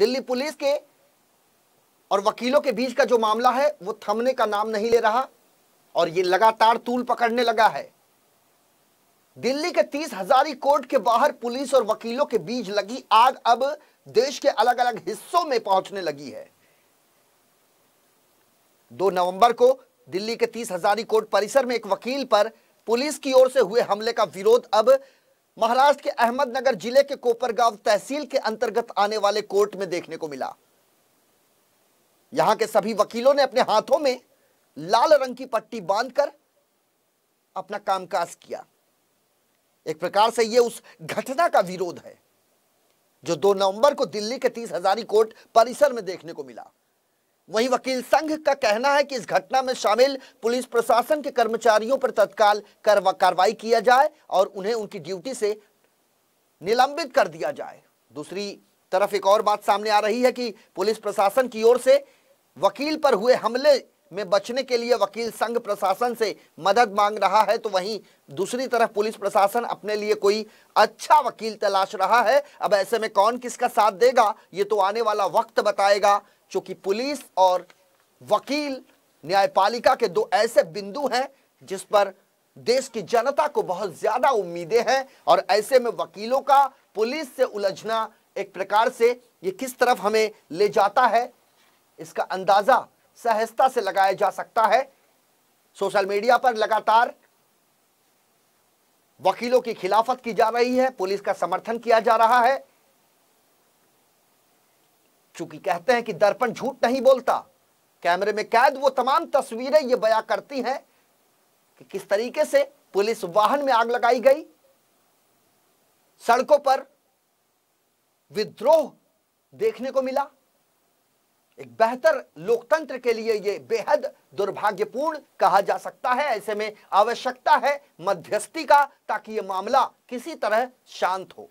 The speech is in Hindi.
दिल्ली पुलिस के और वकीलों के बीच का जो मामला है वो थमने का नाम नहीं ले रहा और ये लगातार तूल पकड़ने लगा है दिल्ली के तीस हजारी कोर्ट के बाहर पुलिस और वकीलों के बीच लगी आग अब देश के अलग अलग हिस्सों में पहुंचने लगी है दो नवंबर को दिल्ली के तीस हजारी कोर्ट परिसर में एक वकील पर पुलिस की ओर से हुए हमले का विरोध अब महाराष्ट्र के अहमदनगर जिले के कोपरगांव तहसील के अंतर्गत आने वाले कोर्ट में देखने को मिला यहां के सभी वकीलों ने अपने हाथों में लाल रंग की पट्टी बांधकर अपना कामकाज किया एक प्रकार से यह उस घटना का विरोध है जो 2 नवंबर को दिल्ली के तीस हजारी कोर्ट परिसर में देखने को मिला वही वकील संघ का कहना है कि इस घटना में शामिल पुलिस प्रशासन के कर्मचारियों पर तत्काल कार्रवाई किया जाए और उन्हें उनकी ड्यूटी से निलंबित कर दिया जाए दूसरी तरफ एक और बात सामने आ रही है कि पुलिस प्रशासन की ओर से वकील पर हुए हमले में बचने के लिए वकील संघ प्रशासन से मदद मांग रहा है तो वहीं दूसरी तरफ पुलिस प्रशासन अपने लिए कोई अच्छा वकील तलाश रहा है अब ऐसे में कौन किसका साथ देगा ये तो आने वाला वक्त बताएगा चूंकि पुलिस और वकील न्यायपालिका के दो ऐसे बिंदु हैं जिस पर देश की जनता को बहुत ज्यादा उम्मीदें हैं और ऐसे में वकीलों का पुलिस से उलझना एक प्रकार से ये किस तरफ हमें ले जाता है इसका अंदाजा सहजता से लगाया जा सकता है सोशल मीडिया पर लगातार वकीलों की खिलाफत की जा रही है पुलिस का समर्थन किया जा रहा है चूंकि कहते हैं कि दर्पण झूठ नहीं बोलता कैमरे में कैद वो तमाम तस्वीरें ये बयां करती हैं कि किस तरीके से पुलिस वाहन में आग लगाई गई सड़कों पर विद्रोह देखने को मिला एक बेहतर लोकतंत्र के लिए यह बेहद दुर्भाग्यपूर्ण कहा जा सकता है ऐसे में आवश्यकता है मध्यस्थी का ताकि यह मामला किसी तरह शांत हो